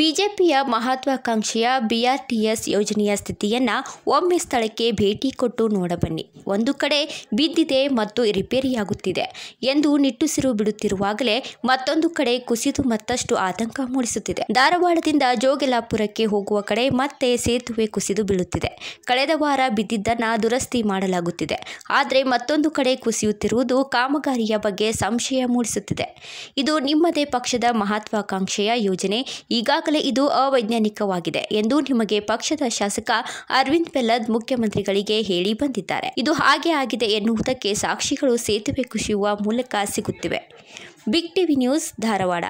ಬಿಜೆಪಿಯ ಮಹತ್ವಾಕಾಂಕ್ಷೆಯ ಬಿಆರ್ಟಿಎಸ್ ಯೋಜನೆಯ ಸ್ಥಿತಿಯನ್ನು ಒಮ್ಮೆ ಸ್ಥಳಕ್ಕೆ ಭೇಟಿ ಕೊಟ್ಟು ನೋಡಬನ್ನಿ ಒಂದು ಕಡೆ ಬಿದ್ದಿದೆ ಮತ್ತು ರಿಪೇರಿಯಾಗುತ್ತಿದೆ ಎಂದು ನಿಟ್ಟುಸಿರು ಬಿಡುತ್ತಿರುವಾಗಲೇ ಮತ್ತೊಂದು ಕಡೆ ಕುಸಿದು ಮತ್ತಷ್ಟು ಆತಂಕ ಮೂಡಿಸುತ್ತಿದೆ ಧಾರವಾಡದಿಂದ ಜೋಗಲಾಪುರಕ್ಕೆ ಹೋಗುವ ಕಡೆ ಮತ್ತೆ ಸೇತುವೆ ಕುಸಿದು ಬೀಳುತ್ತಿದೆ ಕಳೆದ ವಾರ ಬಿದ್ದಿದ್ದನ್ನು ದುರಸ್ತಿ ಮಾಡಲಾಗುತ್ತಿದೆ ಆದರೆ ಮತ್ತೊಂದು ಕಡೆ ಕುಸಿಯುತ್ತಿರುವುದು ಕಾಮಗಾರಿಯ ಬಗ್ಗೆ ಸಂಶಯ ಮೂಡಿಸುತ್ತಿದೆ ಇದು ನಿಮ್ಮದೇ ಪಕ್ಷದ ಮಹತ್ವಾಕಾಂಕ್ಷೆಯ ಯೋಜನೆ ಈಗ ಈಗಾಗಲೇ ಇದು ಅವೈಜ್ಞಾನಿಕವಾಗಿದೆ ಎಂದು ನಿಮಗೆ ಪಕ್ಷದ ಶಾಸಕ ಅರವಿಂದ್ ಬೆಲ್ಲದ್ ಮುಖ್ಯಮಂತ್ರಿಗಳಿಗೆ ಹೇಳಿ ಬಂದಿದ್ದಾರೆ ಇದು ಹಾಗೆ ಆಗಿದೆ ಎನ್ನುವುದಕ್ಕೆ ಸಾಕ್ಷಿಗಳು ಸೇತುವೆ ಕುಸಿಯುವ ಮೂಲಕ ಸಿಗುತ್ತಿವೆ ಬಿಗ್ ಟಿವಿ ನ್ಯೂಸ್ ಧಾರವಾಡ